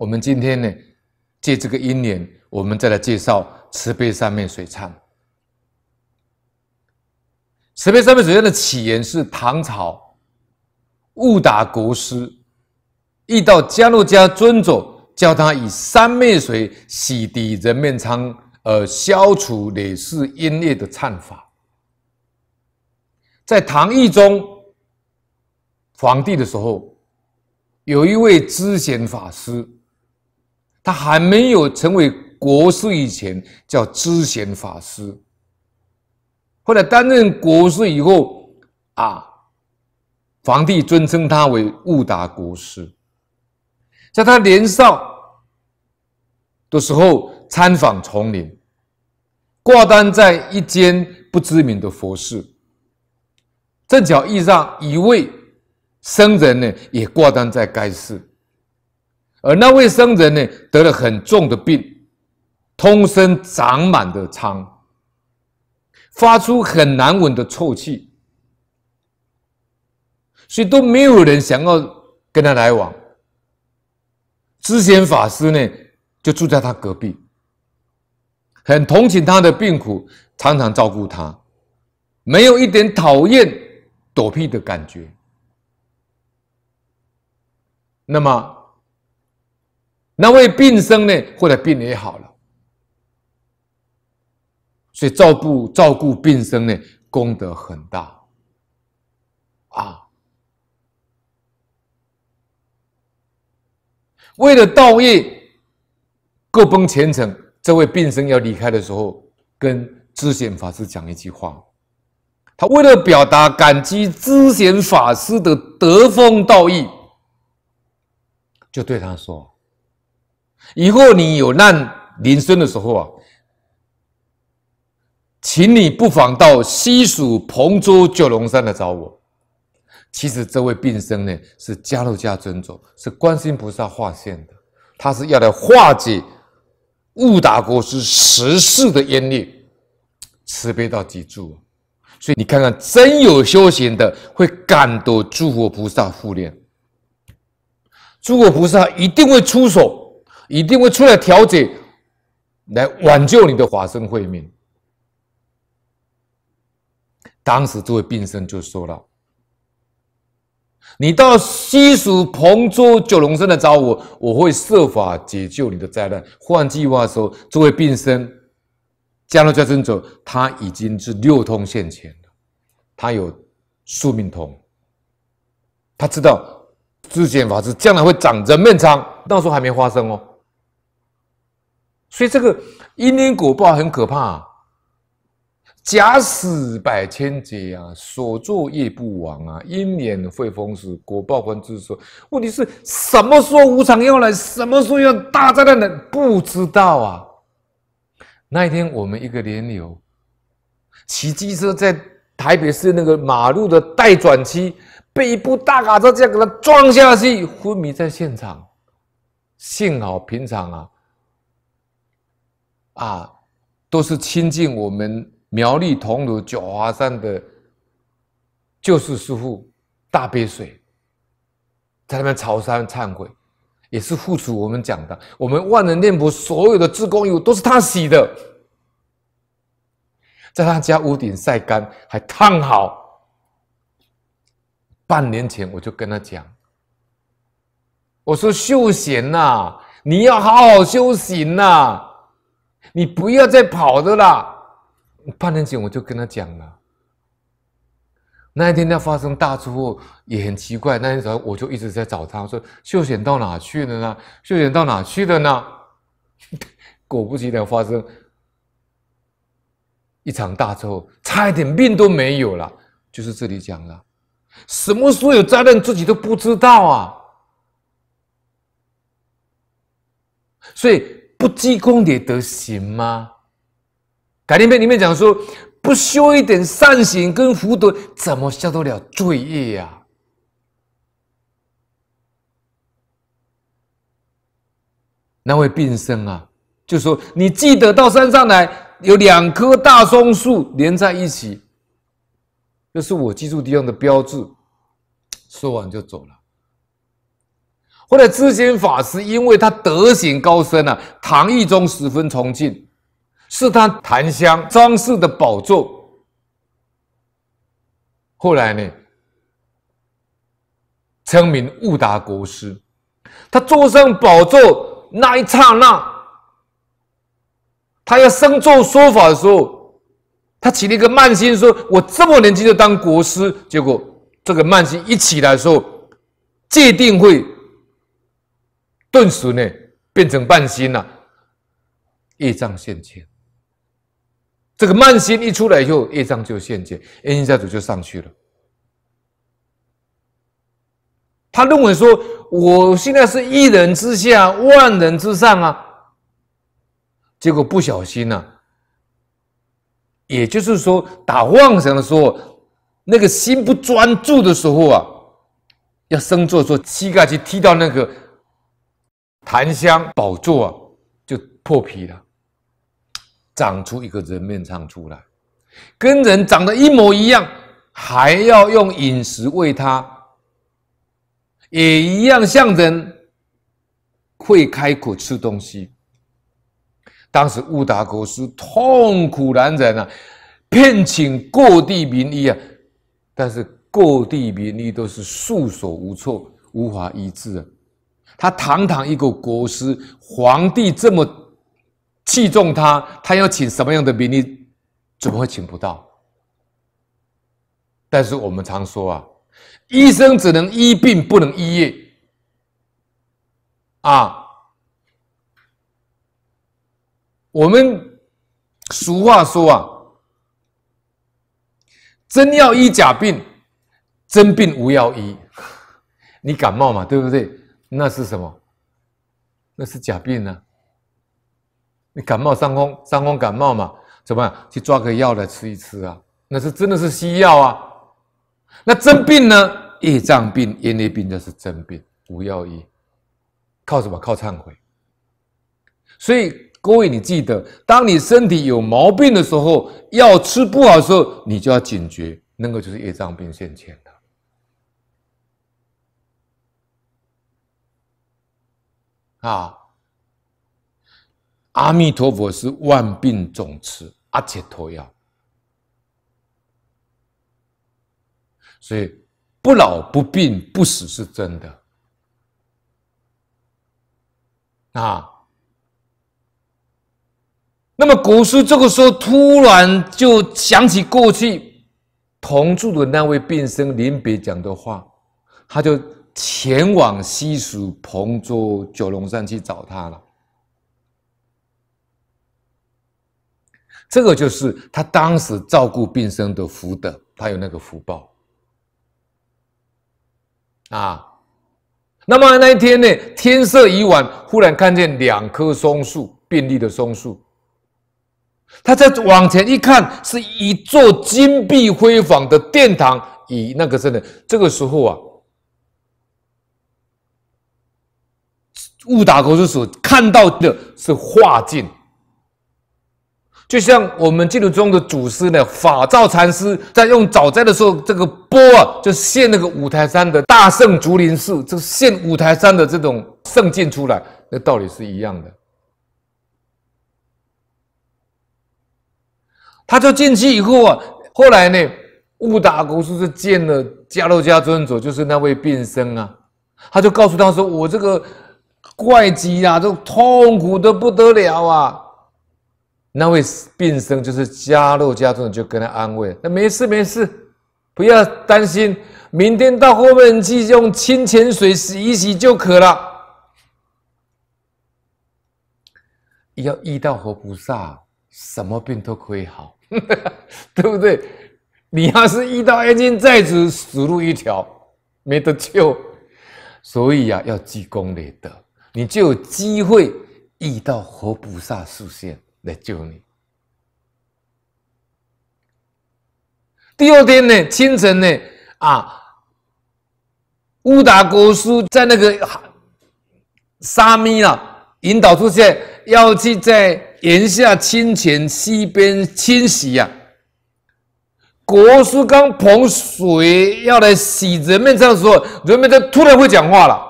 我们今天呢，借这个因缘，我们再来介绍慈悲三昧水忏。慈悲三昧水忏的起源是唐朝，悟打国师遇到迦罗迦尊者，叫他以三昧水洗涤人面疮，而消除累世业孽的忏法。在唐懿宗皇帝的时候，有一位知显法师。他还没有成为国师以前，叫知贤法师。后来担任国师以后，啊，皇帝尊称他为悟达国师。在他年少的时候，参访丛林，挂单在一间不知名的佛寺，正巧遇上一位僧人呢，也挂单在该寺。而那位僧人呢，得了很重的病，通身长满的疮，发出很难闻的臭气，所以都没有人想要跟他来往。知贤法师呢，就住在他隔壁，很同情他的病苦，常常照顾他，没有一点讨厌躲避的感觉。那么。那位病僧呢，后来病也好了，所以照顾照顾病僧呢，功德很大啊。为了道义，各奔前程。这位病僧要离开的时候，跟知贤法师讲一句话，他为了表达感激知贤法师的德风道义，就对他说。以后你有难临身的时候啊，请你不妨到西蜀彭州九龙山来找我。其实这位病僧呢，是加入家尊者，是观世音菩萨化现的，他是要来化解误打过是十世的冤孽，慈悲到极处。所以你看看，真有修行的，会感得诸佛菩萨护念，诸佛菩萨一定会出手。一定会出来调解，来挽救你的法身慧命。当时这位病生就说了：“你到西蜀彭州九龙山来找我，我会设法解救你的灾难。”换句话说，这位病生加罗教尊者，他已经是六通现前了，他有宿命通，他知道自见法师将来会长人面疮，那时候还没发生哦。所以这个因因果报很可怕，假使百千劫啊，所作业不亡啊，因缘会风时，果报还自受。问题是什么时候无常要来，什么时候要大灾难呢？不知道啊。那一天我们一个连友骑机车在台北市那个马路的待转区，被一部大卡车这样给他撞下去，昏迷在现场。幸好平常啊。啊，都是亲近我们苗栗桐庐九华山的救世师父，大悲水在那边朝山忏悔，也是付出我们讲的，我们万能念佛所有的自供油都是他洗的，在他家屋顶晒干还烫好。半年前我就跟他讲，我说秀贤呐，你要好好修行呐。你不要再跑的啦！半年前我就跟他讲了。那一天他发生大车祸，也很奇怪。那天早上我就一直在找他，说：“秀贤到哪去了呢？秀贤到哪去了呢？” 果不其然，发生一场大车祸，差一点命都没有了。就是这里讲了，什么时候有责任自己都不知道啊！所以。不积功德行吗？《改天篇》里面讲说，不修一点善行跟福德，怎么消得了罪业呀？那位病生啊？就说你记得到山上来，有两棵大松树连在一起，这是我记住地方的标志。说完就走了。后来，智贤法师因为他德行高深啊，唐懿宗十分崇敬，是他檀香装饰的宝座。后来呢，称名悟达国师，他坐上宝座那一刹那，他要升座说法的时候，他起了一个慢心，说我这么年轻就当国师，结果这个慢心一起来的时候，界定会。顿时呢，变成半心了，业障现前。这个慢心一出来以后，业障就现前，安心下子就上去了。他认为说，我现在是一人之下，万人之上啊。结果不小心呢，也就是说打妄想的时候，那个心不专注的时候啊，要生坐说膝盖去踢到那个。檀香宝座啊，就破皮了，长出一个人面疮出来，跟人长得一模一样，还要用饮食喂他，也一样像人，会开口吃东西。当时乌达国是痛苦难忍啊，聘请各地名医啊，但是各地名医都是束手无措，无法医治啊。他堂堂一个国师，皇帝这么器重他，他要请什么样的名医，怎么会请不到？但是我们常说啊，医生只能医病，不能医业。啊，我们俗话说啊，真要医假病，真病无药医。你感冒嘛，对不对？那是什么？那是假病呢。你感冒伤风，伤风感冒嘛，怎么样？去抓个药来吃一吃啊？那是真的是西药啊。那真病呢？业障病、业内病，那是真病，无药医，靠什么？靠忏悔。所以各位，你记得，当你身体有毛病的时候，药吃不好的时候，你就要警觉，那个就是业障病现前的。啊！阿弥陀佛是万病总吃，阿且脱药，所以不老不病不死是真的啊。那么，国师这个时候突然就想起过去同住的那位病生临别讲的话，他就。前往西蜀彭州九龙山去找他了。这个就是他当时照顾病生的福德，他有那个福报啊。那么那一天呢，天色已晚，忽然看见两棵松树，遍立的松树。他在往前一看，是一座金碧辉煌的殿堂。以那个真的，这个时候啊。悟达国师所看到的是化境，就像我们净土宗的祖师呢，法照禅师在用早斋的时候，这个波啊，就现那个五台山的大圣竹林寺，就现五台山的这种圣境出来，那道理是一样的。他就进去以后啊，后来呢，悟达国师见了迦罗迦尊者，就是那位变身啊，他就告诉他说：“我这个。”怪疾啊，都痛苦的不得了啊！那位病生就是加重加重，就跟他安慰：“那没事没事，不要担心，明天到后面去用清泉水洗一洗就可了。”要医到活菩萨，什么病都可以好，对不对？你要是医到已经在子，死路一条，没得救。所以呀，要积功累德。你就有机会遇到活菩萨出现来救你。第二天呢，清晨呢，啊，乌达国师在那个沙弥啊引导出现，要去在檐下清泉溪边清洗呀。国师刚捧水要来洗人面上的时候，人们就突然会讲话了。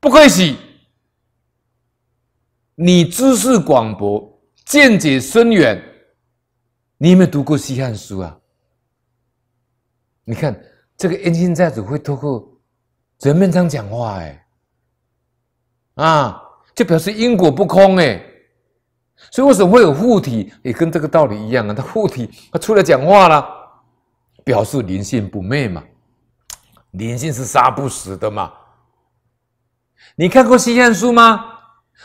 不愧是，你知识广博，见解深远。你有没有读过《西汉书》啊？你看这个恩亲债主会透过人面章讲话，哎，啊，就表示因果不空哎。所以为什么会有护体？也跟这个道理一样啊。他护体，他出来讲话了，表示灵性不灭嘛。灵性是杀不死的嘛。你看过《西汉书》吗？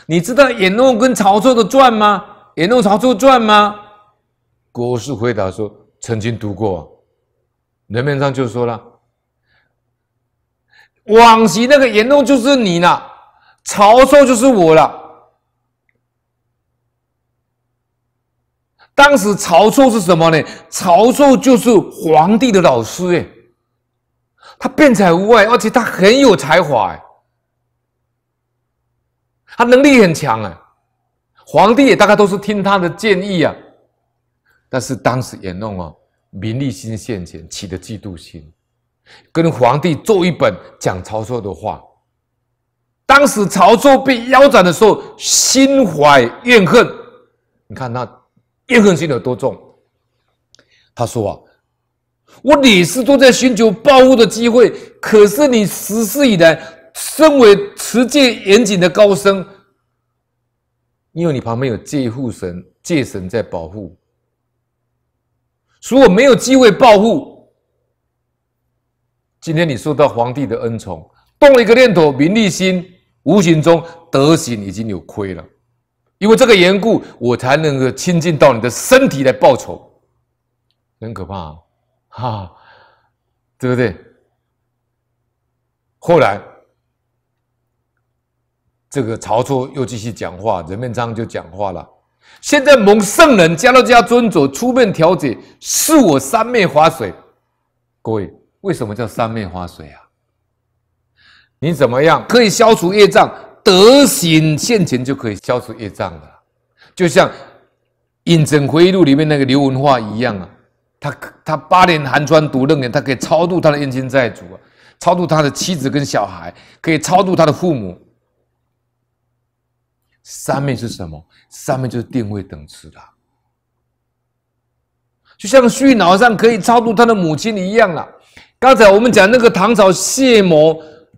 你知道《演论》跟《曹操的传》吗？《演论》《曹操传》吗？郭述回答说：“曾经读过。”人面上就说了：“往昔那个演论就是你了，曹操就是我了。”当时曹操是什么呢？曹操就是皇帝的老师诶，他辩才无碍，而且他很有才华诶。他能力很强啊，皇帝也大概都是听他的建议啊，但是当时也弄哦，名利心现前，起了嫉妒心，跟皇帝做一本讲曹操的话。当时曹操被腰斩的时候，心怀怨恨，你看他怨恨心有多重？他说啊，我李次都在寻求报复的机会，可是你十世以来身为持戒严谨的高僧，因为你旁边有戒护神、戒神在保护，如果没有机会报复，今天你受到皇帝的恩宠，动了一个念头，名利心无形中德行已经有亏了，因为这个缘故，我才能够亲近到你的身体来报仇，很可怕，哈，对不对？后来。这个曹操又继续讲话，任面章就讲话了。现在蒙圣人、加洛加尊者出面调解，是我三面化水。各位，为什么叫三面化水啊？你怎么样可以消除业障？德行、现前就可以消除业障了。就像《影证回忆录》里面那个刘文化一样啊，他他八年寒窗读六年，他可以超度他的冤亲债主，啊，超度他的妻子跟小孩，可以超度他的父母。三昧是什么？三昧就是定位等次的，就像虚脑上可以超度他的母亲一样了。刚才我们讲那个唐朝谢魔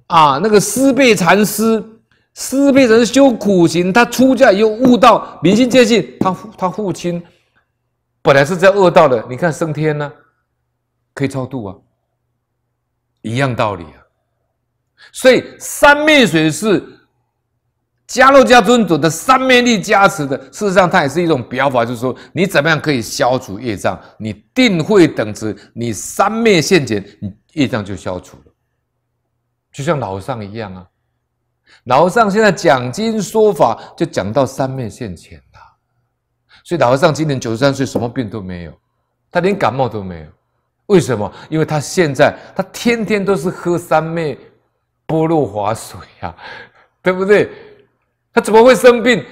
啊，那个思贝禅师，思贝禅师修苦行，他出家又悟道，明心见性。他他父亲本来是在恶道的，你看升天呢，可以超度啊，一样道理啊。所以三昧水是。迦乐家尊祖的三昧力加持的，事实上，它也是一种表法，就是说，你怎么样可以消除业障？你定慧等值，你三昧现前，你业障就消除了。就像老和尚一样啊，老和尚现在讲经说法，就讲到三昧现前了。所以老和尚今年九十三岁，什么病都没有，他连感冒都没有。为什么？因为他现在，他天天都是喝三昧波若华水啊，对不对？他怎么会生病？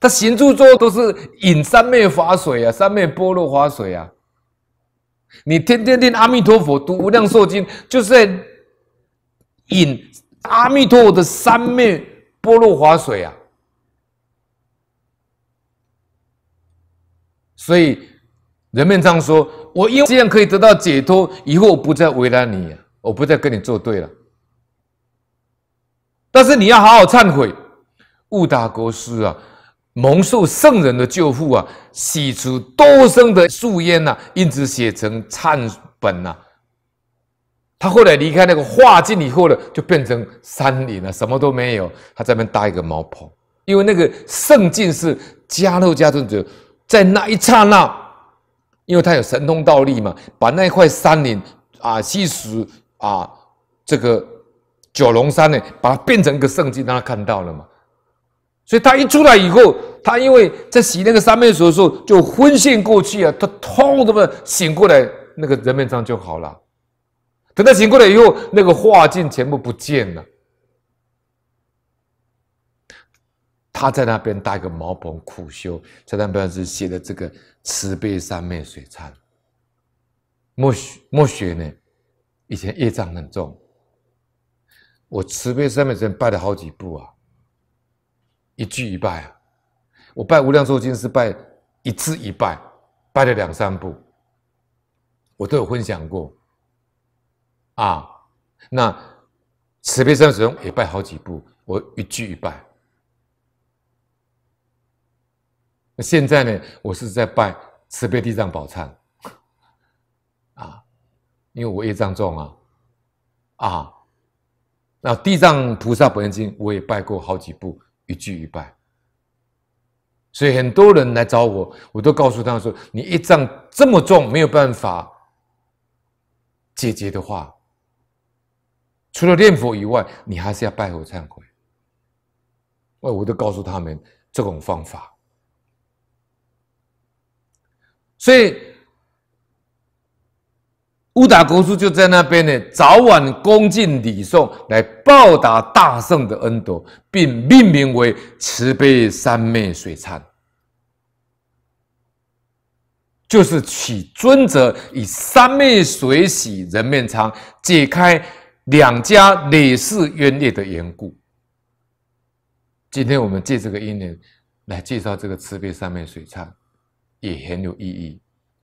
他行住坐都是引三昧法水啊，三昧波罗法水啊。你天天念阿弥陀佛，读无量寿经，就是在引阿弥陀佛的三昧波罗法水啊。所以人们常说：“我因为这样可以得到解脱，以后我不再为难你，我不再跟你作对了。”但是你要好好忏悔，误打国师啊，蒙受圣人的救护啊，洗除多生的宿烟呐，因此写成忏本呐。他后来离开那个化境以后呢，就变成山林了，什么都没有，他在那边搭一个茅棚，因为那个圣境是加入加尊者，在那一刹那，因为他有神通道力嘛，把那块山林啊，吸食啊，这个。九龙山呢，把它变成一个圣经，让他看到了嘛。所以他一出来以后，他因为在洗那个三昧水的时候就昏眩过去啊，他痛的不醒过来，那个人面上就好了。等他醒过来以后，那个画境全部不见了。他在那边搭一个茅棚苦修，在那边是写的这个慈悲三昧水忏。墨雪墨雪呢，以前业障很重。我慈悲三昧真拜了好几步啊，一句一拜啊。我拜无量寿经是拜一字一拜，拜了两三步，我都有分享过。啊，那慈悲三昧神也拜好几步，我一句一拜。那现在呢，我是在拜慈悲地藏宝忏，啊，因为我业障重啊，啊。那地藏菩萨本愿经，我也拜过好几部，一句一拜。所以很多人来找我，我都告诉他说：“你一仗这么重，没有办法解决的话，除了念佛以外，你还是要拜佛忏悔。”我我都告诉他们这种方法，所以。乌达国书就在那边呢，早晚恭敬礼送，来报答大圣的恩德，并命名为慈悲三昧水忏，就是取尊者以三昧水洗人面疮，解开两家累世冤孽的缘故。今天我们借这个因缘来介绍这个慈悲三昧水忏，也很有意义。